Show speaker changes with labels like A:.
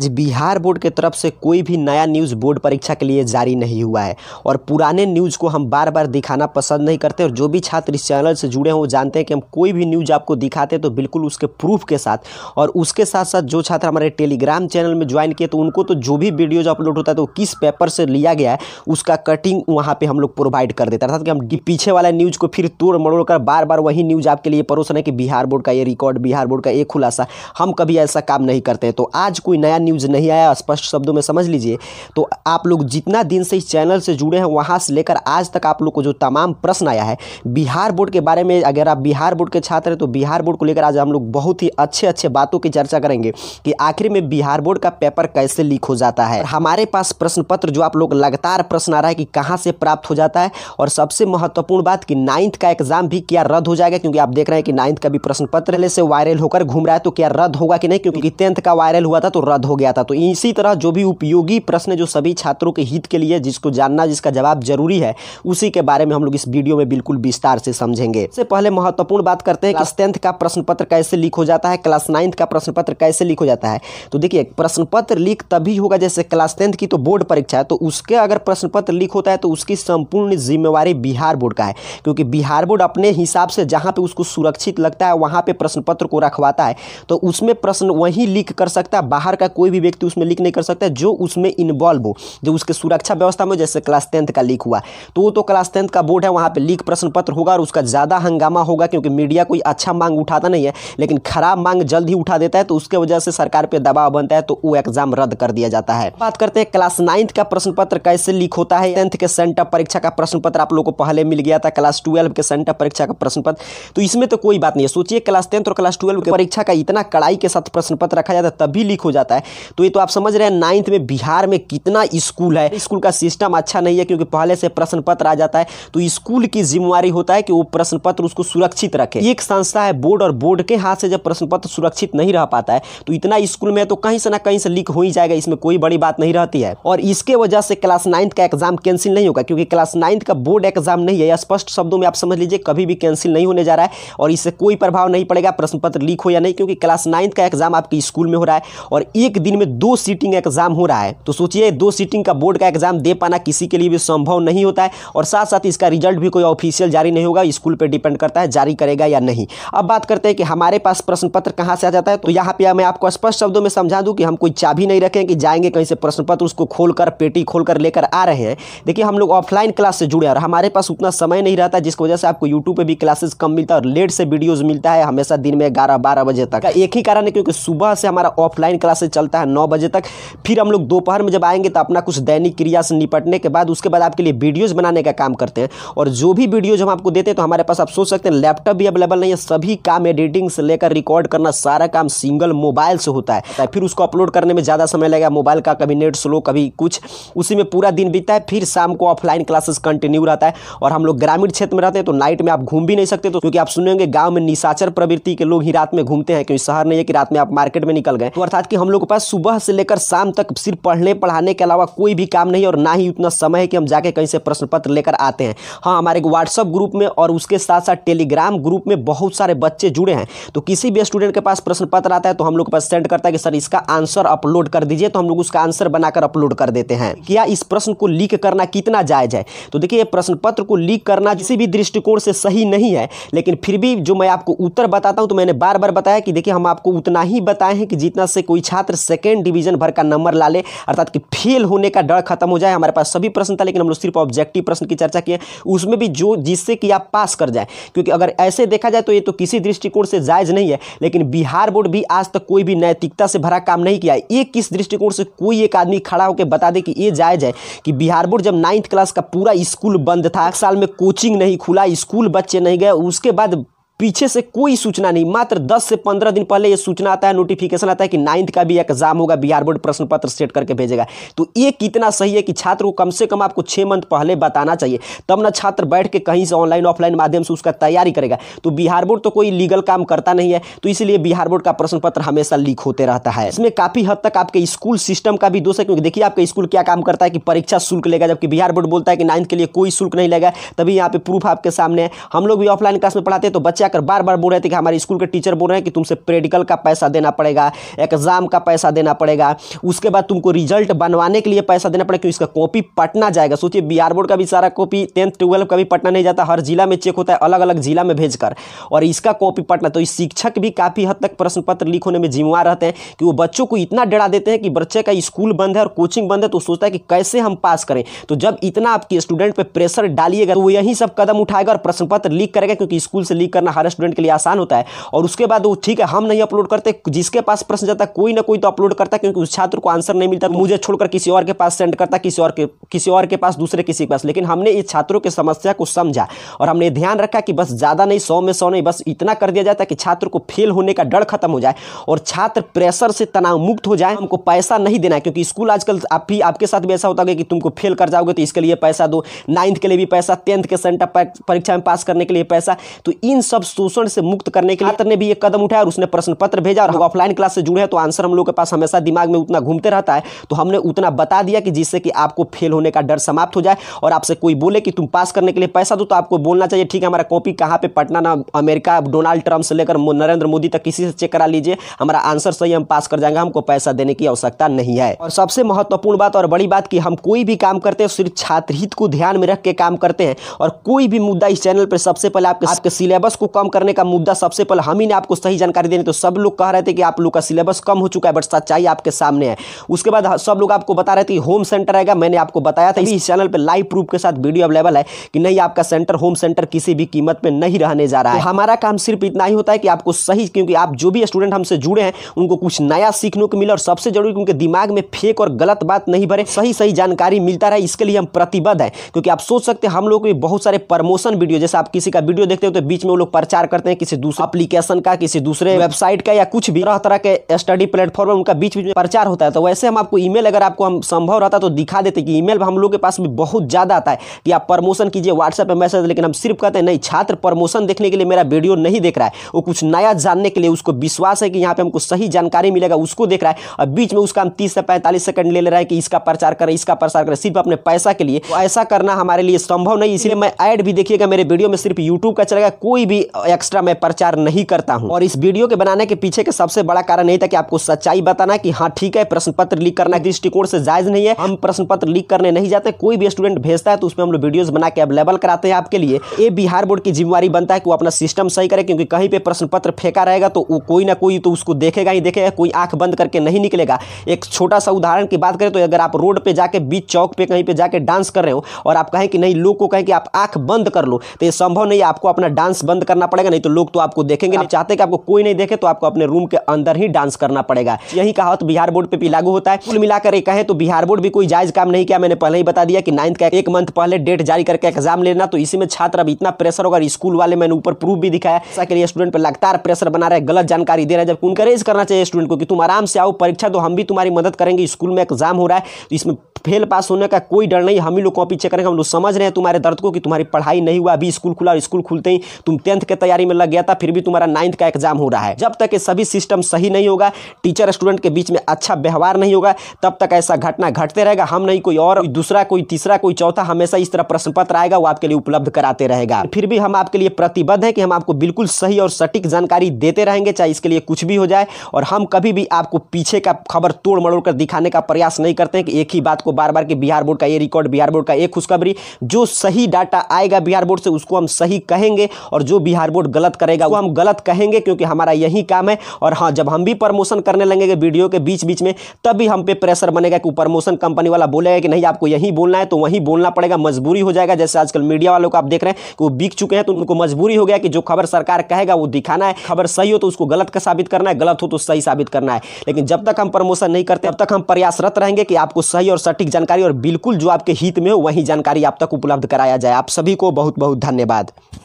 A: आज बिहार बोर्ड के तरफ से कोई भी नया न्यूज़ बोर्ड परीक्षा के लिए जारी नहीं हुआ है और पुराने न्यूज़ को हम बार बार दिखाना पसंद नहीं करते और जो भी छात्र इस चैनल से जुड़े हों जानते हैं कि हम कोई भी न्यूज़ आपको दिखाते हैं तो बिल्कुल उसके प्रूफ के साथ और उसके साथ साथ जो छात्र हमारे टेलीग्राम चैनल में ज्वाइन किए तो उनको तो जो भी वीडियोज अपलोड होता है तो किस पेपर से लिया गया है उसका कटिंग वहाँ पर हम लोग प्रोवाइड कर देते अर्थात कि हम पीछे वाला न्यूज़ को फिर तोड़ मड़ोड़ कर बार बार वही न्यूज़ आपके लिए परोसना है कि बिहार बोर्ड का ये रिकॉर्ड बिहार बोर्ड का ये खुलासा हम कभी ऐसा काम नहीं करते तो आज कोई नया न्यूज़ नहीं आया स्पष्ट शब्दों में समझ लीजिए तो आप लोग जितना दिन से इस चैनल से जुड़े हैं वहाँ से लेकर आज तक आप लोग को जो तमाम प्रश्न आया है बिहार बोर्ड के बारे में अगर आप बिहार बोर्ड के छात्र हैं तो बिहार बोर्ड को लेकर आज हम लोग बहुत ही अच्छे अच्छे बातों की चर्चा करेंगे कि आखिर में बिहार बोर्ड का पेपर कैसे लीक हो जाता है हमारे पास प्रश्न पत्र जो आप लोग लगातार प्रश्न आ रहा है कि कहाँ से प्राप्त हो जाता है और सबसे महत्वपूर्ण बात कि नाइन्थ का एग्जाम भी क्या रद्द हो जाएगा क्योंकि आप देख रहे हैं कि नाइन्थ का भी प्रश्न पत्र से वायरल होकर घूम रहा है तो क्या रद्द होगा कि नहीं क्योंकि टेंथ का वायरल हुआ था तो रद्द हो गया था तो इसी तरह जो भी उपयोगी प्रश्न जो सभी छात्रों के हित के लिए जिसको जानना जिसका जवाब जरूरी है उसी के बारे में हम लोग इस वीडियो में बिल्कुल विस्तार से समझेंगे इससे पहले महत्वपूर्ण बात करते हैं क्लास टेंथ का प्रश्न पत्र कैसे लीक हो जाता है क्लास नाइन्थ का प्रश्न पत्र कैसे लीक हो जाता है तो देखिए प्रश्न पत्र लीक तभी होगा जैसे क्लास टेंथ की तो बोर्ड परीक्षा है तो उसके अगर प्रश्न पत्र लीक होता है तो उसकी संपूर्ण जिम्मेवारी बिहार बोर्ड का है क्योंकि बिहार बोर्ड अपने हिसाब से जहां पे उसको सुरक्षित लगता है वहां पे प्रश्न पत्र को रखवाता है तो उसमें प्रश्न वहीं लीक कर सकता है बाहर का कोई कोई भी व्यक्ति उसमें लीक नहीं कर सकता जो उसमें इन्वॉल्व हो जो उसके सुरक्षा व्यवस्था में जैसे क्लास टेंथ का लीक हुआ तो वो तो क्लास टेंथ का बोर्ड है वहाँ पर लीक प्रश्न पत्र होगा और उसका ज़्यादा हंगामा होगा क्योंकि मीडिया कोई अच्छा मांग उठाता नहीं है लेकिन खराब मांग जल्द ही उठा देता है तो उसके वजह से सरकार पर दबाव बनता है तो वो एग्जाम रद्द कर दिया जाता है बात करते हैं क्लास नाइन्थ का प्रश्न पत्र कैसे लीक होता है टेंथ के सेंटर परीक्षा का प्रश्न पत्र आप लोग को पहले मिल गया था क्लास ट्वेल्व के सेंटर परीक्षा का प्रश्न पत्र तो इसमें तो कोई बात नहीं है सोचिए क्लास टेंथ और क्लास ट्वेल्व की परीक्षा का इतना कड़ाई के साथ प्रश्न पत्र रखा जाता है तभी लीक हो जाता है तो ये तो आप समझ रहे हैं नाइन्थ में बिहार में कितना स्कूल है स्कूल का सिस्टम अच्छा नहीं है क्योंकि पहले से प्रश्न पत्र आ जाता है तो स्कूल की जिम्मेवारी होता है कि वो प्रश्न पत्र उसको सुरक्षित रखे एक संस्था है बोर्ड और बोर्ड के हाथ से जब प्रश्न पत्र सुरक्षित नहीं रह पाता है तो इतना स्कूल में तो कहीं से ना कहीं से लीक हो ही जाएगा इसमें कोई बड़ी बात नहीं रहती है और इसके वजह से क्लास नाइन्थ का एग्जाम कैंसिल नहीं होगा क्योंकि क्लास नाइन्थ का बोर्ड एग्जाम नहीं है स्पष्ट शब्दों में आप समझ लीजिए कभी भी कैंसिल नहीं होने जा रहा है और इससे कोई प्रभाव नहीं पड़ेगा प्रश्न पत्र लीक हो या नहीं क्योंकि क्लास नाइन्थ का एग्जाम आपके स्कूल में हो रहा है और एक एक दिन में दो सीटिंग एग्जाम हो रहा है तो सोचिए दो सीटिंग का बोर्ड का एग्जाम दे पाना किसी के लिए भी संभव नहीं होता है और साथ साथ इसका रिजल्ट भी कोई ऑफिशियल जारी नहीं होगा स्कूल पर डिपेंड करता है जारी करेगा या नहीं अब बात करते हैं कि हमारे पास प्रश्न पत्र कहाँ से आ जाता है तो यहाँ पे मैं आपको स्पष्ट शब्दों में समझा दूँ कि हम कोई चाबी नहीं रखें कि जाएंगे कहीं से प्रश्न पत्र उसको खोलकर पेटी खोलकर लेकर आ रहे हैं देखिए हम लोग ऑफलाइन क्लास से जुड़े और हमारे पास उतना समय नहीं रहता जिसकी वजह से आपको यूट्यूब पर भी क्लासेस कम मिलता है और लेट से वीडियोज़ मिलता है हमेशा दिन में ग्यारह बारह बजे तक एक ही कारण है क्योंकि सुबह से हमारा ऑफलाइन क्लासेस चल चलता है नौ बजे तक फिर हम लोग दोपहर में जब आएंगे तो अपना कुछ दैनिक क्रिया से निपटने के बाद उसके बाद आपके लिए वीडियोज़ बनाने का काम करते हैं और जो भी वीडियोज हम आपको देते हैं तो हमारे पास आप सोच सकते हैं लैपटॉप भी अवेलेबल नहीं है सभी काम एडिटिंग से लेकर रिकॉर्ड करना सारा काम सिंगल मोबाइल से होता है फिर उसको अपलोड करने में ज़्यादा समय लगेगा मोबाइल का कभी नेट स्लो कभी कुछ उसी में पूरा दिन बीतता है फिर शाम को ऑफलाइन क्लासेस कंटिन्यू रहता है और हम लोग ग्रामीण क्षेत्र में रहते हैं तो नाइट में आप घूम भी नहीं सकते तो क्योंकि आप सुनेंगे गांव में निशाचर प्रवृत्ति के लोग ही रात में घूमते हैं क्योंकि शहर नहीं है कि रात में आप मार्केट में निकल गए तो अर्थात कि हम लोग के पास सुबह से लेकर शाम तक सिर्फ पढ़ने पढ़ाने के अलावा कोई भी काम नहीं और ना ही उतना समय है कि हम जाके कहीं से प्रश्न पत्र लेकर आते हैं हाँ हमारे व्हाट्सअप ग्रुप में और उसके साथ साथ टेलीग्राम ग्रुप में बहुत सारे बच्चे जुड़े हैं तो किसी भी स्टूडेंट के पास प्रश्न पत्र आता है तो हम लोग पास सेंड करता है कि सर इसका आंसर अपलोड कर दीजिए तो हम लोग उसका आंसर बनाकर अपलोड कर देते हैं क्या इस प्रश्न को लीक करना कितना जायज है तो देखिए प्रश्न पत्र को लीक करना किसी भी दृष्टिकोण से सही नहीं है लेकिन फिर भी जो मैं आपको उत्तर बताता हूँ तो मैंने बार बार बताया कि देखिए हम आपको उतना ही बताए हैं कि जितना से कोई छात्र सेकेंड डिवीजन भर का नंबर ला ले अर्थात कि फेल होने का डर खत्म हो जाए हमारे पास सभी प्रश्न था लेकिन हम लोग सिर्फ ऑब्जेक्टिव प्रश्न की चर्चा किए उसमें भी जो जिससे कि आप पास कर जाए क्योंकि अगर ऐसे देखा जाए तो ये तो किसी दृष्टिकोण से जायज़ नहीं है लेकिन बिहार बोर्ड भी आज तक कोई भी नैतिकता से भरा काम नहीं किया है किस दृष्टिकोण से कोई एक आदमी खड़ा होकर बता दे कि ये जायज़ है कि बिहार बोर्ड जब नाइन्थ क्लास का पूरा स्कूल बंद था एक साल में कोचिंग नहीं खुला स्कूल बच्चे नहीं गए उसके बाद पीछे से कोई सूचना नहीं मात्र 10 से 15 दिन पहले ये सूचना आता है नोटिफिकेशन आता है कि नाइन्थ का भी एग्जाम होगा बिहार बोर्ड प्रश्न पत्र सेट करके भेजेगा तो ये कितना सही है कि छात्र को कम से कम आपको छः मंथ पहले बताना चाहिए तब ना छात्र बैठ के कहीं से ऑनलाइन ऑफलाइन माध्यम से उसका तैयारी करेगा तो बिहार बोर्ड तो कोई लीगल काम करता नहीं है तो इसलिए बिहार बोर्ड का प्रश्न पत्र हमेशा लीक होते रहता है इसमें काफ़ी हद तक आपके स्कूल सिस्टम का भी दोष है क्योंकि देखिए आपका स्कूल क्या काम करता है कि परीक्षा शुल्क लेगा जबकि बिहार बोर्ड बोलता है कि नाइन्थ के लिए कोई शुल्क नहीं लेगा तभी यहाँ पे प्रूफ आपके सामने हम लोग भी ऑफलाइन क्लास में पढ़ाते हैं तो बच्चे आकर बार बार बोल रहे थे कि हमारे स्कूल के टीचर बोल रहे हैं कि तुमसे प्रेडिकल का पैसा देना पड़ेगा एग्ज़ाम का पैसा देना पड़ेगा उसके बाद तुमको रिजल्ट बनवाने के लिए पैसा देना पड़ेगा क्योंकि इसका कॉपी पटना जाएगा सोचिए बिहार बोर्ड का भी सारा कॉपी टेंथ ट्वेल्व का भी पटना नहीं जाता हर जिला में चेक होता है अलग अलग जिला में भेजकर और इसका कॉपी पटना तो शिक्षक भी काफ़ी हद तक प्रश्न पत्र लीक होने में जिम्मेवार रहते हैं कि वो बच्चों को इतना डरा देते हैं कि बच्चे का स्कूल बंद है और कोचिंग बंद है तो सोचता है कि कैसे हम पास करें तो जब इतना आपके स्टूडेंट पर प्रेशर डालिएगा तो वो यही सब कदम उठाएगा और प्रश्न पत्र लीक करेगा क्योंकि स्कूल से लीक करना हर स्टूडेंट के लिए आसान होता है और उसके बाद वो ठीक है हम नहीं अपलोड करते जिसके पास प्रश्न जाता कोई ना कोई तो अपलोड करता है क्योंकि उस छात्र को आंसर नहीं मिलता तो मुझे छोड़कर किसी और के पास सेंड करता किसी और के किसी और के पास दूसरे किसी के पास लेकिन हमने इस छात्रों की समस्या को समझा और हमने ध्यान रखा कि बस ज़्यादा नहीं सौ में सौ नहीं बस इतना कर दिया जाता कि छात्र को फेल होने का डर खत्म हो जाए और छात्र प्रेशर से तनाव मुक्त हो जाए हमको पैसा नहीं देना है क्योंकि स्कूल आजकल आप भी आपके साथ भी ऐसा होता है कि तुमको फेल कर जाओगे तो इसके लिए पैसा दो नाइन्थ के लिए भी पैसा टेंथ के सेंटर परीक्षा में पास करने के लिए पैसा तो इन सब शोषण से मुक्त करने के लिए छात्र ने भी एक कदम उठाया और उसने प्रश्न पत्र भेजा और ऑफलाइन क्लास से जुड़े हैं तो आंसर हम लोग के पास हमेशा दिमाग में उतना घूमते रहता है तो हमने उतना बता दिया कि जिससे कि आपको फेल होने का डर समाप्त हो जाए और आपसे कोई बोले कि तुम पास करने के लिए पैसा दो तो आपको बोलना चाहिए ठीक है हमारा कॉपी कहाँ पे पटना ना अमेरिका डोनाल्ड ट्रंप से लेकर नरेंद्र मोदी तक किसी से चेक करा लीजिए हमारा आंसर सही हम पास कर जाएंगे हमको पैसा देने की आवश्यकता नहीं है और सबसे महत्वपूर्ण बात और बड़ी बात कि हम कोई भी काम करते हैं सिर्फ छात्र हित को ध्यान में रख के काम करते हैं और कोई भी मुद्दा इस चैनल पर सबसे पहले आपके आपके सिलेबस को कम करने का मुद्दा सबसे पहले हम ही ने आपको सही जानकारी देने तो सब लोग कह रहे थे कि आप लोग का सिलेबस कम हो चुका है बट सच्चाई आपके सामने है उसके बाद सब लोग आपको बता रहे थे होम सेंटर आएगा मैंने आपको बताया था इस चैनल पर लाइव प्रूफ के साथ वीडियो अवेलेबल है कि नहीं आपका सेंटर होम सेंटर किसी भी कीमत पर नहीं रहने जा रहा है तो हमारा काम सिर्फ इतना ही होता है कि आपको सही क्योंकि आप जो भी स्टूडेंट हमसे जुड़े हैं उनको कुछ नया सीखने को मिले और सबसे जरूरी उनके दिमाग में फेक और गलत बात नहीं भरे सही सही जानकारी मिलता रहे इसके लिए हम प्रतिबद्ध है क्योंकि आप सोच सकते हैं हम लोग भी बहुत सारे प्रमोशन वीडियो जैसे आप किसी का वीडियो देखते हो तो बीच में वो लोग प्रचार करते हैं किसी दूसरे अप्लीकेशन का किसी दूसरे वेबसाइट का या कुछ भी तरह तरह के स्टडी प्लेटफॉर्म उनका बीच बीच में प्रचार होता है तो वैसे हम आपको ईमेल अगर आपको हम संभव रहता तो दिखा देते कि ईमेल हम लोग के पास भी बहुत ज़्यादा आता है कि आप प्रमोशन कीजिए व्हाट्सएप पर मैसेज लेकिन हम सिर्फ कहते हैं नहीं छात्र प्रमोशन देखने के लिए मेरा वीडियो नहीं देख रहा है वो कुछ नया जानने के लिए उसको विश्वास है कि यहाँ पे हमको सही जानकारी मिलेगा उसको देख रहा है और बीच में उसका हम तीस से पैंतालीस सेकंड ले ले रहा है कि इसका प्रचार करें इसका प्रचार करें सिर्फ अपने पैसा के लिए तो ऐसा करना हमारे लिए संभव नहीं इसलिए मैं ऐड भी देखिएगा मेरे वीडियो में सिर्फ यूट्यूब का चलेगा कोई भी एक्स्ट्रा मैं प्रचार नहीं करता हूँ और इस वीडियो के बनाने के पीछे के सबसे बड़ा कारण यही था कि आपको सच्चाई बताना कि हाँ ठीक है प्रश्न पत्र लीक करना दृष्टिकोण से जायज नहीं है हम प्रश्न पत्र लीक करने नहीं जाते कोई भी स्टूडेंट भेजता है तो उसमें हम लोग वीडियो बना के अवेलेबल कराते हैं आपके लिए ये बिहार बोर्ड की जिम्मेवारी बनता है कि वो अपना सिस्टम सही करे क्योंकि कहीं पर प्रश्न पत्र फेंका रहेगा तो कोई ना कोई तो उसको देखेगा ही देखेगा कोई आंख बंद करके नहीं निकलेगा एक छोटा सा उदाहरण की बात करें तो अगर आप रोड पर जाके बीच चौक पर कहीं पर जाके डांस कर रहे हो और आप कहें कि नहीं लोग को कहें कि आप आंख बंद कर लो तो यह संभव नहीं आपको अपना डांस बंद करना करना पड़ेगा नहीं तो लोग तो आपको देखेंगे नहीं चाहते कि आपको कोई नहीं देखे तो आपको अपने रूम के अंदर ही डांस करना पड़ेगा यही कहावत बिहार बोर्ड पर भी लागू होता है कुल मिलाकर ये कहे तो बिहार बोर्ड भी कोई जायज काम नहीं किया मैंने पहले ही बता दिया कि नाइन्थ का एक मंथ पहले डेट जारी करके एग्जाम लेना तो इसी में छात्र अब इतना प्रेशर होगा स्कूल वाले मैंने ऊपर प्रूफ भी दिखाया ऐसा के स्टूडेंट पर लगातार प्रेशर बना रहे गलत जानकारी दे रहे हैं जब इनकरेज करना चाहिए स्टूडेंट को कि तुम आराम से आओ परीक्षा तो हम भी तुम्हारी मदद करेंगे स्कूल में एग्जाम हो रहा है तो इसमें फेल पास होने का कोई डर नहीं हम ही लोग कॉपी चेक करेंगे हम लोग समझ रहे हैं तुम्हारे दर्द को कि तुम्हारी पढ़ाई नहीं हुआ अभी स्कूल खुला और स्कूल खुलते ही तुम टेंथ के तैयारी में लग गया था फिर भी तुम्हारा नाइन्थ का एग्जाम हो रहा है जब तक ये सभी सिस्टम सही नहीं होगा टीचर स्टूडेंट के बीच में अच्छा व्यवहार नहीं होगा तब तक ऐसा घटना घटते रहेगा हम नहीं कोई और दूसरा कोई तीसरा कोई चौथा हमेशा इस तरह प्रश्न पत्र आएगा वो आपके लिए उपलब्ध कराते रहेगा फिर भी हम आपके लिए प्रतिबद्ध है कि हम आपको बिल्कुल सही और सटीक जानकारी देते रहेंगे चाहे इसके लिए कुछ भी हो जाए और हम कभी भी आपको पीछे का खबर तोड़ मड़ोड़ कर दिखाने का प्रयास नहीं करते हैं कि एक ही बात को बार बार के बिहार बोर्ड का ये रिकॉर्ड बिहार बोर्ड का एक खुशखबरी जो सही डाटा आएगा बिहार बोर्ड से उसको हम सही कहेंगे और जो बिहार बिहार बोर्ड गलत करेगा वो हम गलत कहेंगे क्योंकि हमारा यही काम है और हाँ जब हम भी प्रमोशन करने लगेंगे वीडियो के बीच बीच में तभी हम पे प्रेशर बनेगा कि प्रमोशन कंपनी वाला बोलेगा कि नहीं आपको यही बोलना है तो वही बोलना पड़ेगा मजबूरी हो जाएगा जैसे आजकल मीडिया वालों को आप देख रहे हैं कि वो बिक चुके हैं तो उनको मजबूरी हो गया कि जो खबर सरकार कहेगा वो दिखाना है खबर सही हो तो उसको गलत का साबित करना है गलत हो तो सही साबित करना है लेकिन जब तक हम प्रमोशन नहीं करते तब तक हम प्रयासरत रहेंगे कि आपको सही और सटीक जानकारी और बिल्कुल जो आपके हित में हो वही जानकारी आप तक उपलब्ध कराया जाए आप सभी को बहुत बहुत धन्यवाद